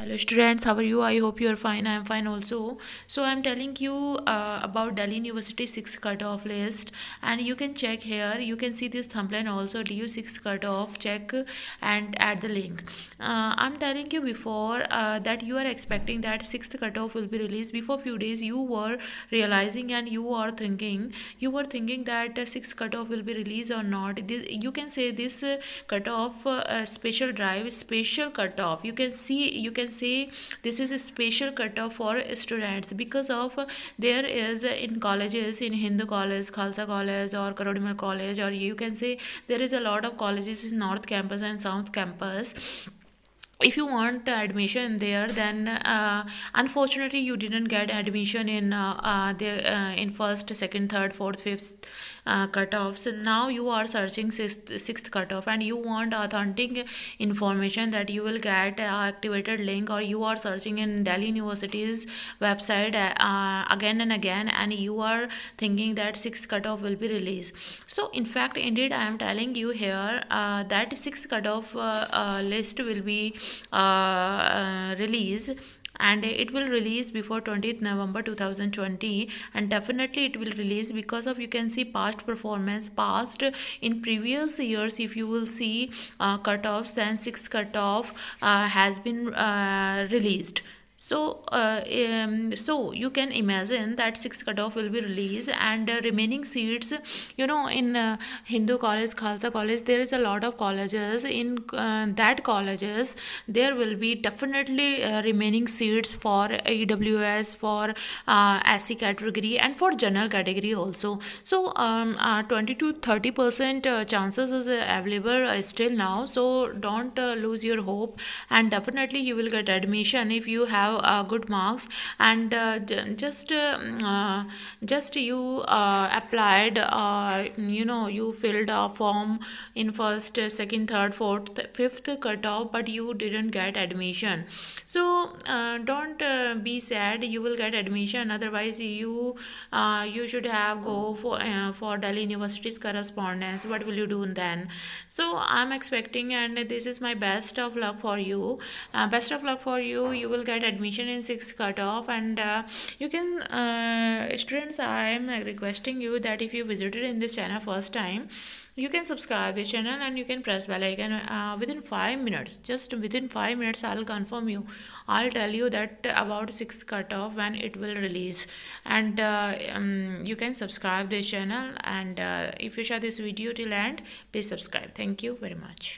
hello students how are you i hope you are fine i am fine also so i am telling you uh, about delhi university 6 cutoff list and you can check here you can see this thumbnail also du6 cutoff check and add the link uh, i'm telling you before uh, that you are expecting that 6th cutoff will be released before few days you were realizing and you are thinking you were thinking that 6th cutoff will be released or not this, you can say this cutoff uh, special drive special cutoff you can see you can can say this is a special cutoff for students because of there is in colleges in Hindu college, Khalsa college or Karodimal college or you can say there is a lot of colleges in North campus and South campus if you want admission there then uh, unfortunately you didn't get admission in uh, uh, there uh, in first second third fourth fifth uh, cutoffs now you are searching sixth sixth cutoff and you want authentic information that you will get uh, activated link or you are searching in delhi university's website uh, uh, again and again and you are thinking that sixth cutoff will be released so in fact indeed i am telling you here uh, that sixth cutoff uh, uh, list will be uh, uh, release and it will release before 20th november 2020 and definitely it will release because of you can see past performance past in previous years if you will see uh, cutoffs then six cutoff uh, has been uh, released so uh, um, so you can imagine that six cutoff will be released and uh, remaining seats you know in uh, hindu college khalsa college there is a lot of colleges in uh, that colleges there will be definitely uh, remaining seats for AWS for uh, category and for general category also so um, uh, 20 to 30 percent chances is available still now so don't lose your hope and definitely you will get admission if you have have uh, good marks and uh, just uh, just you applied you know you filled a form in first second third fourth fifth cutoff but you didn't get admission so don't be sad you will get admission otherwise you you should have go for for Delhi University's correspondence what will you do then so i'm expecting and this is my best of luck for you uh, best of luck for you you will get admission admission in 6 cutoff and uh, you can uh, students i am requesting you that if you visited in this channel first time you can subscribe this channel and you can press bell icon uh, within 5 minutes just within 5 minutes i'll confirm you i'll tell you that about 6 cutoff when it will release and uh, um, you can subscribe this channel and uh, if you share this video till end please subscribe thank you very much